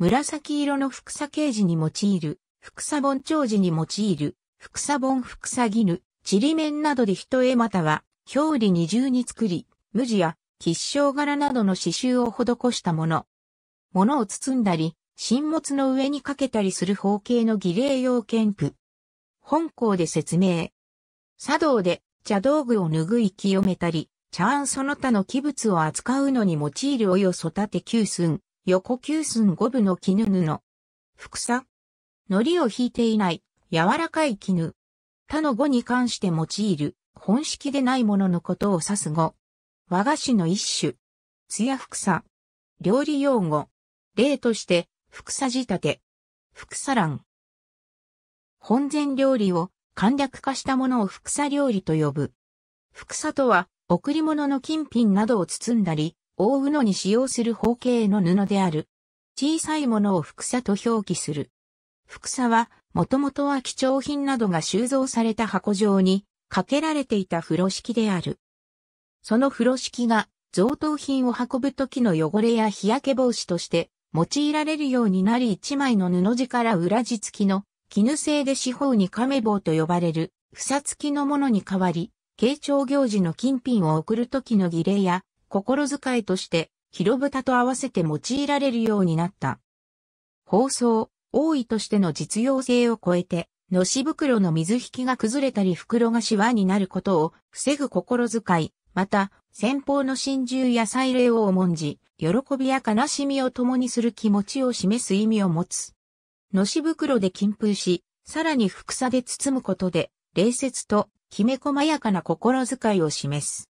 紫色の複作形時に用いる、複作盆長時に用いる、複作盆複作絹、ちりめんなどで一絵または、表裏二重に作り、無地や吉祥柄などの刺繍を施したもの。物を包んだり、新物の上にかけたりする方形の儀礼用剣譜。本校で説明。茶道で茶道具を拭い清めたり、茶碗その他の器物を扱うのに用いるおよそ縦九寸、横九寸五分の絹布。副作。糊を引いていない、柔らかい絹。他の語に関して用いる、本式でないもののことを指す語。和菓子の一種。艶副作。料理用語。例として、副作仕立て。副作欄。本前料理を簡略化したものを副作料理と呼ぶ。副作とは、贈り物の金品などを包んだり、覆うのに使用する方形の布である。小さいものを複差と表記する。複差は、もともとは貴重品などが収蔵された箱状に、かけられていた風呂敷である。その風呂敷が、贈答品を運ぶ時の汚れや日焼け防止として、用いられるようになり一枚の布地から裏地付きの、絹製で四方に亀棒と呼ばれる、房付きのものに代わり、慶長行事の金品を送る時の儀礼や、心遣いとして、広豚と合わせて用いられるようになった。放送、多いとしての実用性を超えて、のし袋の水引きが崩れたり袋がシワになることを防ぐ心遣い、また、先方の真珠や祭礼を重んじ、喜びや悲しみを共にする気持ちを示す意味を持つ。のし袋で金封し、さらに複さで包むことで、礼節ときめ細やかな心遣いを示す。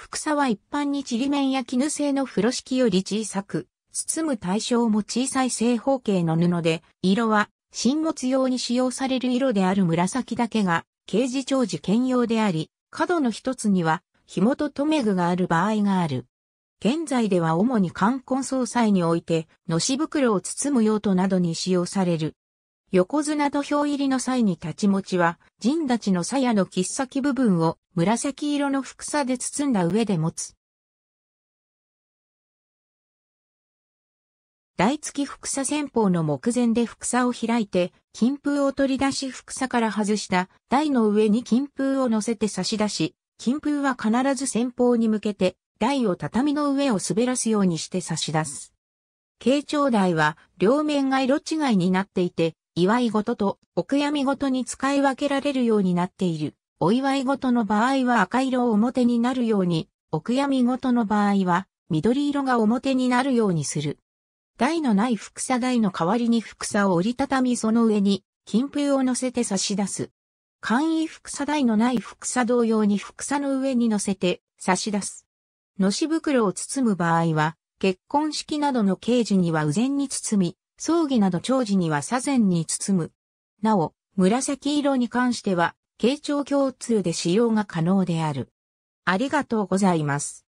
複さは一般にちりめんや絹製の風呂敷より小さく、包む対象も小さい正方形の布で、色は、新物用に使用される色である紫だけが、刑事長寿兼用であり、角の一つには、紐と留め具がある場合がある。現在では主に冠婚葬祭において、のし袋を包む用途などに使用される。横綱土俵入りの際に立ち持ちは、陣立ちの鞘の切っ先部分を紫色の副さで包んだ上で持つ。大月副さ戦法の目前で副さを開いて、金風を取り出し副さから外した台の上に金風を乗せて差し出し、金風は必ず先方に向けて台を畳の上を滑らすようにして差し出す。慶長台は両面が色違いになっていて、祝い事とお悔やみ事に使い分けられるようになっている。お祝い事の場合は赤色を表になるように、お悔やみ事の場合は緑色が表になるようにする。台のない副作台の代わりに副作を折りたたみその上に金風を乗せて差し出す。簡易副作台のない副作同様に副作の上に乗せて差し出す。のし袋を包む場合は、結婚式などの刑事には右前に包み、葬儀など長寿には左前に包む。なお、紫色に関しては、形状共通で使用が可能である。ありがとうございます。